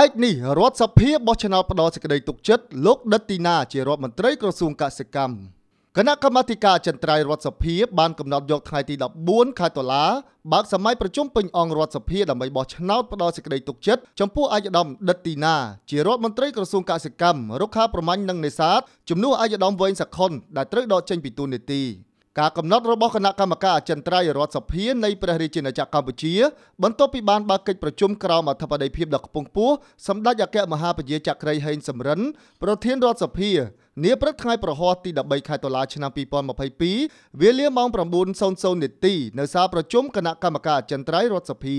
ឯកនេះរដ្ឋសភាបោះឆ្នោតផ្ដោតសេចក្តីទុកចិត្តលោកដិតទីណាជារដ្ឋមន្ត្រីក្រសួងកសិកម្មគណៈកម្មាធិការចន្ទ្រៃរដ្ឋសភា បានកំណត់យកថ្ងៃទី14ខែតុលាបើកសម័យប្រជុំពេញអង្គរដ្ឋសភាដើម្បីបោះឆ្នោតផ្ដល់សេចក្តីទុកចិត្តចំពោះអាយដាមដិតទីណាជារដ្ឋមន្ត្រីក្រសួងកសិកម្មរុក្ខាប្រមាញ់និងនេសាទជំនួសអាយដាមវែងសខុនដែលត្រូវដកចេញពីតួនាទី។ការកំណត់របស់គណៈកម្មការអចិន្ត្រៃយ៍រដ្ឋសភានៃព្រះរាជាណាចក្រកម្ពុជាបន្ទាប់ពីបានបើកកិច្ចប្រជុំក្រោមអធិបតីភាពដ៏ខ្ពង់ខ្ពស់សម្ដេចអគ្គមហាប្រជាចក្រីហេងសំរិនប្រធានរដ្ឋសភានាព្រឹកថ្ងៃប្រហោះទី13ខែតុលាឆ្នាំ2022វេលាម៉ោង9:00នាទីនៅសាលប្រជុំគណៈកម្មការអចិន្ត្រៃយ៍រដ្ឋសភា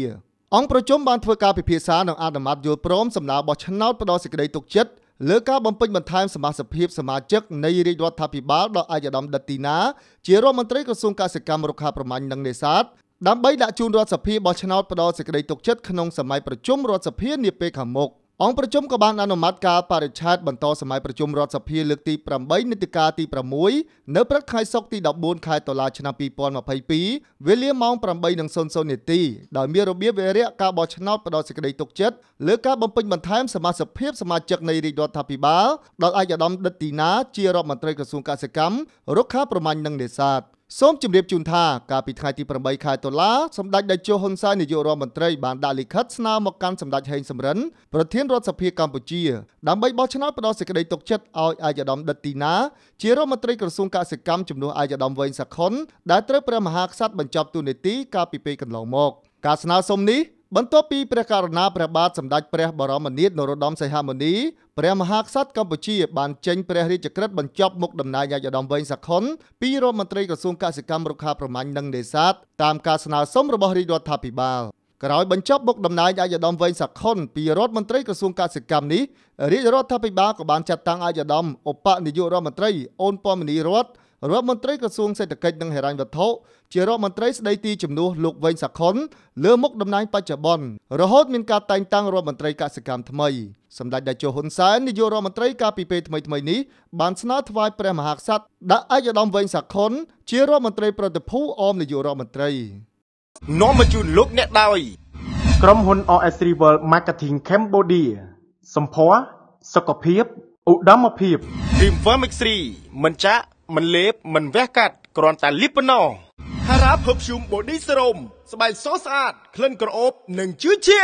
អង្គប្រជុំបានធ្វើការពិភាក្សានិងអនុម័តយល់ព្រមសំណើបោះឆ្នោតផ្ដល់សេចក្តីទុកចិត្តលើការបំពេញបន្ថែមសមាជិកភាពសមាជិកនៃរាជរដ្ឋាភិបាលដល់អាយដាមដិតទីណាជារដ្ឋមន្ត្រីក្រសួងកសិកម្មរុក្ខាប្រមាញ់និងនេសាទដើម្បីដាក់ជូនរដ្ឋសភាបោះឆ្នោតផ្ដល់សេចក្តីទុកចិត្តក្នុងសម័យប្រជុំរដ្ឋសភានាពេលខាងមុខ។អង្គប្រជុំក៏បានអនុម័តការបរិច្ឆេទបន្តសម័យប្រជុំរដ្ឋសភាលើកទី8នីតិកាលទី6នៅព្រឹកថ្ងៃសុក្រទី14ខែតុលាឆ្នាំ2022វេលាម៉ោង8:00នាទីដោយមានរបៀបវេរៈការបោះឆ្នោតផ្ដល់សេចក្តីទុកចិត្តលើការបំពេញបន្ថែមសមាជិកភាពសមាជិកនៃរាជរដ្ឋាភិបាលដល់ឯកឧត្តមដិតទីណាជារដ្ឋមន្ត្រីក្រសួងកសិកម្មរុក្ខាប្រមាញ់និងនេសាទ។សូមជម្រាបជូនថាកាលពីថ្ងៃទី8ខែតុលាសម្ដេចតេជោហ៊ុនសែននាយករដ្ឋមន្ត្រីបានដាក់លិខិតស្នើមកកាន់សម្ដេចហេងសំរិនប្រធានរដ្ឋសភាកម្ពុជាដើម្បីបោះឆ្នោតផ្ដល់សេចក្តីទុកចិត្តឲ្យអាយដាមដិតទីណាជារដ្ឋមន្ត្រីក្រសួងកសិកម្មជំនួសអាយដាមវែងសាខុនដែលត្រូវព្រះមហាក្សត្របញ្ចប់តួនាទីកាលពីពេលកន្លងមក ការស្នើសុំនេះបន្ទាប់ពីព្រះករុណាព្រះបាទសម្ដេចព្រះបរមនាថនរោត្តមសីហមុនីព្រះមហាក្សត្រកម្ពុជាបានចេញព្រះរាជក្រឹត្យបញ្ចប់មុខដំណើរឯកឧត្តមវែងសាខុនពីរដ្ឋមន្ត្រីក្រសួងកសិកម្មរុក្ខាប្រមាញ់និងនេសាទតាមការស្នើសុំរបស់រាជរដ្ឋាភិបាលក្រោយបញ្ចប់មុខដំណើរឯកឧត្តមវែងសាខុនពីរដ្ឋមន្ត្រីក្រសួងកសិកម្មនេះរាជរដ្ឋាភិបាលក៏បានចាត់តាំងឯកឧត្តមឧបនាយករដ្ឋមន្ត្រីអូនពមនីរដ្ឋរដ្ឋមន្ត្រីក្រសួងសេដ្ឋកិច្ចនិងហិរញ្ញវត្ថុជារដ្ឋមន្ត្រីស្ដីទីជំនួសលោកវែងសាខុនលើមុខតំណែង បច្ចុប្បន្នរហូតមានការតែងតាំងរដ្ឋមន្ត្រីកសិកម្មថ្មីសម្ដេចតេជោហ៊ុនសែននាយករដ្ឋមន្ត្រីកាលពីពេលថ្មីៗនេះបានស្នើថ្វាយព្រះមហាក្សត្រដាក់ឯកឧត្តមវែងសាខុន ជារដ្ឋមន្ត្រីប្រតិភូអមនាយករដ្ឋមន្ត្រីនាំមកជូនលោកអ្នកដោយក្រុមហ៊ុន OS3 World Marketing Cambodia សម្ភារសុខភាពឧត្តមភាព Dream Pharmacy មិនចាក់មិនលេបមិនវះកាត់គ្រាន់តែលីបប៉ុណ្ណោះ Hara Perfume Body Serum ស្បែកសស្អាតក្លិនក្រអូបនិងជឿជា